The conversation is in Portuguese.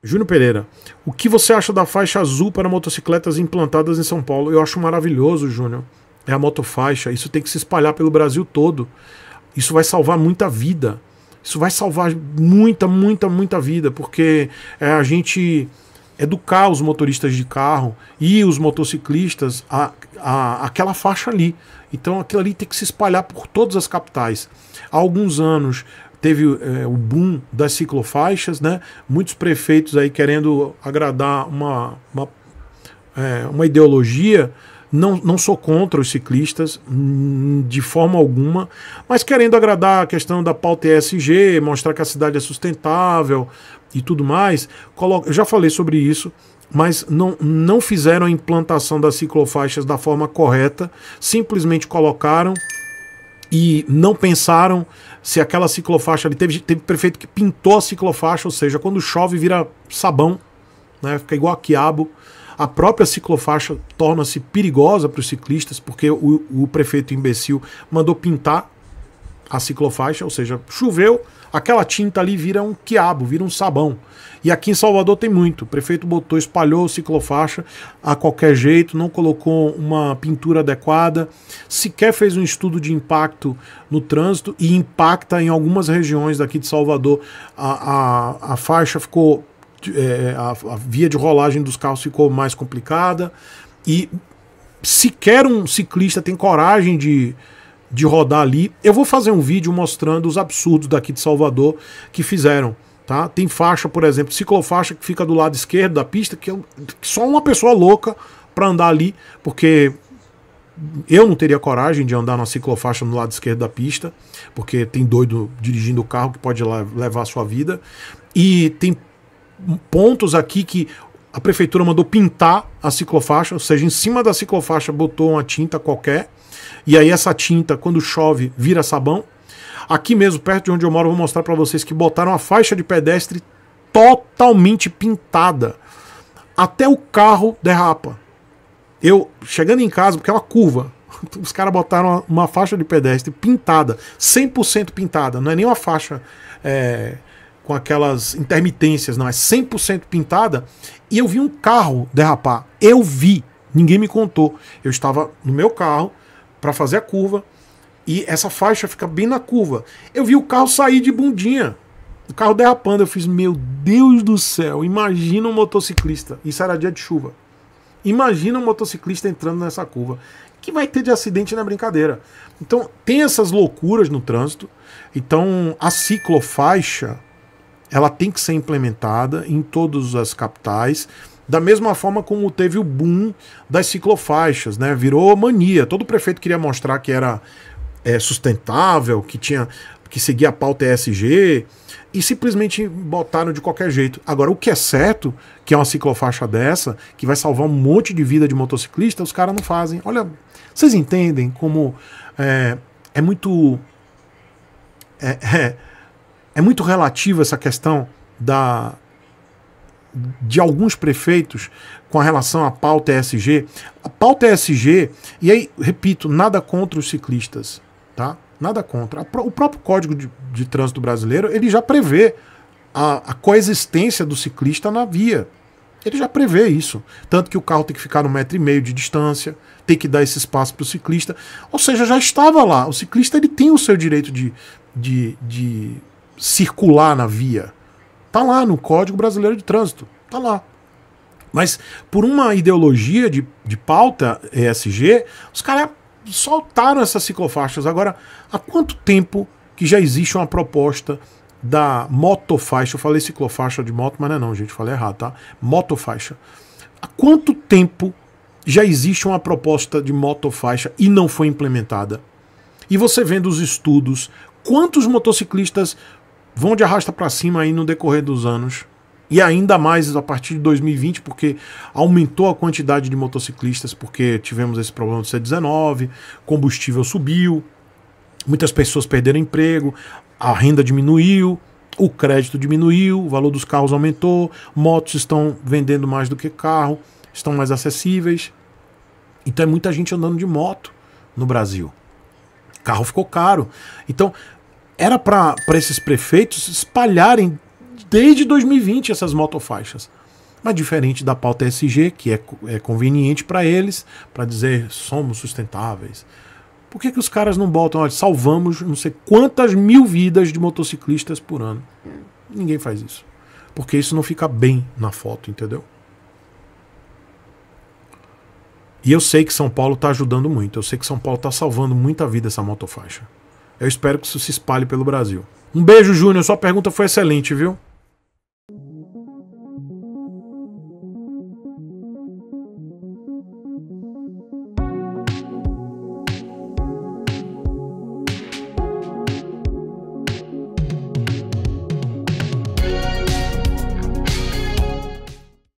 Júnior Pereira, o que você acha da faixa azul para motocicletas implantadas em São Paulo? Eu acho maravilhoso, Júnior. É a motofaixa. Isso tem que se espalhar pelo Brasil todo. Isso vai salvar muita vida. Isso vai salvar muita, muita, muita vida, porque é, a gente educar os motoristas de carro e os motociclistas a, a, aquela faixa ali. Então aquilo ali tem que se espalhar por todas as capitais. Há alguns anos teve é, o boom das ciclofaixas, né? Muitos prefeitos aí querendo agradar uma, uma, é, uma ideologia. Não, não sou contra os ciclistas hum, de forma alguma, mas querendo agradar a questão da pauta ESG, mostrar que a cidade é sustentável e tudo mais, coloca, eu já falei sobre isso, mas não, não fizeram a implantação das ciclofaixas da forma correta, simplesmente colocaram e não pensaram se aquela ciclofaixa ali. Teve, teve prefeito que pintou a ciclofaixa, ou seja, quando chove vira sabão, né? fica igual a quiabo. A própria ciclofaixa torna-se perigosa para os ciclistas, porque o, o prefeito imbecil mandou pintar a ciclofaixa, ou seja, choveu, aquela tinta ali vira um quiabo, vira um sabão. E aqui em Salvador tem muito. O prefeito botou, espalhou ciclofaixa a qualquer jeito, não colocou uma pintura adequada, sequer fez um estudo de impacto no trânsito e impacta em algumas regiões daqui de Salvador. A, a, a faixa ficou. É, a, a via de rolagem dos carros ficou mais complicada e sequer um ciclista tem coragem de de rodar ali. Eu vou fazer um vídeo mostrando os absurdos daqui de Salvador que fizeram. Tá? Tem faixa, por exemplo, ciclofaixa que fica do lado esquerdo da pista, que, é só uma pessoa louca para andar ali, porque eu não teria coragem de andar na ciclofaixa no lado esquerdo da pista, porque tem doido dirigindo o carro que pode levar a sua vida. E tem pontos aqui que a prefeitura mandou pintar a ciclofaixa, ou seja, em cima da ciclofaixa botou uma tinta qualquer e aí essa tinta, quando chove, vira sabão. Aqui mesmo, perto de onde eu moro, eu vou mostrar para vocês que botaram a faixa de pedestre totalmente pintada. Até o carro derrapa. Eu, chegando em casa, porque é uma curva, os caras botaram uma, faixa de pedestre pintada, 100% pintada, não é nem uma faixa é, com aquelas intermitências, não, é 100% pintada. E eu vi um carro derrapar. Eu vi, ninguém me contou. Eu estava no meu carro, para fazer a curva e essa faixa fica bem na curva. Eu vi o carro sair de bundinha, o carro derrapando. Eu fiz, meu Deus do céu, imagina um motociclista. Isso era dia de chuva. Imagina um motociclista entrando nessa curva. Que vai ter de acidente na brincadeira. Então, tem essas loucuras no trânsito. Então, a ciclofaixa ela tem que ser implementada em todas as capitais da mesma forma como teve o boom das ciclofaixas, né? Virou mania. Todo prefeito queria mostrar que era é, sustentável, que tinha que seguia a pauta ESG e simplesmente botaram de qualquer jeito. Agora, o que é certo, que é uma ciclofaixa dessa, que vai salvar um monte de vida de motociclista, os caras não fazem. Olha, vocês entendem como é, é muito. É, é, é muito relativa essa questão da, de alguns prefeitos com relação à pauta ESG. A pauta ESG, e aí, repito, nada contra os ciclistas, tá? Nada contra. O próprio Código de, de Trânsito Brasileiro, ele já prevê a, a coexistência do ciclista na via. Ele já prevê isso. Tanto que o carro tem que ficar no metro e meio de distância, tem que dar esse espaço para o ciclista. Ou seja, já estava lá. O ciclista ele tem o seu direito de, de, de circular na via. Tá lá no Código Brasileiro de Trânsito. Tá lá. Mas por uma ideologia de, de pauta ESG, os caras soltaram essas ciclofaixas. Agora, há quanto tempo que já existe uma proposta da motofaixa? Eu falei ciclofaixa de moto, mas não é não, gente, falei errado, tá? Motofaixa. Há quanto tempo já existe uma proposta de motofaixa e não foi implementada? E você vendo os estudos, quantos motociclistas vão de arrasta para cima aí no decorrer dos anos. E ainda mais a partir de 2020, porque aumentou a quantidade de motociclistas, porque tivemos esse problema do C19, combustível subiu, muitas pessoas perderam emprego, a renda diminuiu, o crédito diminuiu, o valor dos carros aumentou, motos estão vendendo mais do que carro, estão mais acessíveis. Então é muita gente andando de moto no Brasil. carro ficou caro. Então, era para esses prefeitos espalharem desde 2020 essas motofaixas. Mas diferente da pauta SG, que é, é conveniente para eles, para dizer somos sustentáveis. Por que, que os caras não botam, olha, salvamos não sei quantas mil vidas de motociclistas por ano? Ninguém faz isso. Porque isso não fica bem na foto, entendeu? E eu sei que São Paulo está ajudando muito, eu sei que São Paulo está salvando muita vida essa motofaixa. Eu espero que isso se espalhe pelo Brasil. Um beijo, Júnior. Sua pergunta foi excelente, viu?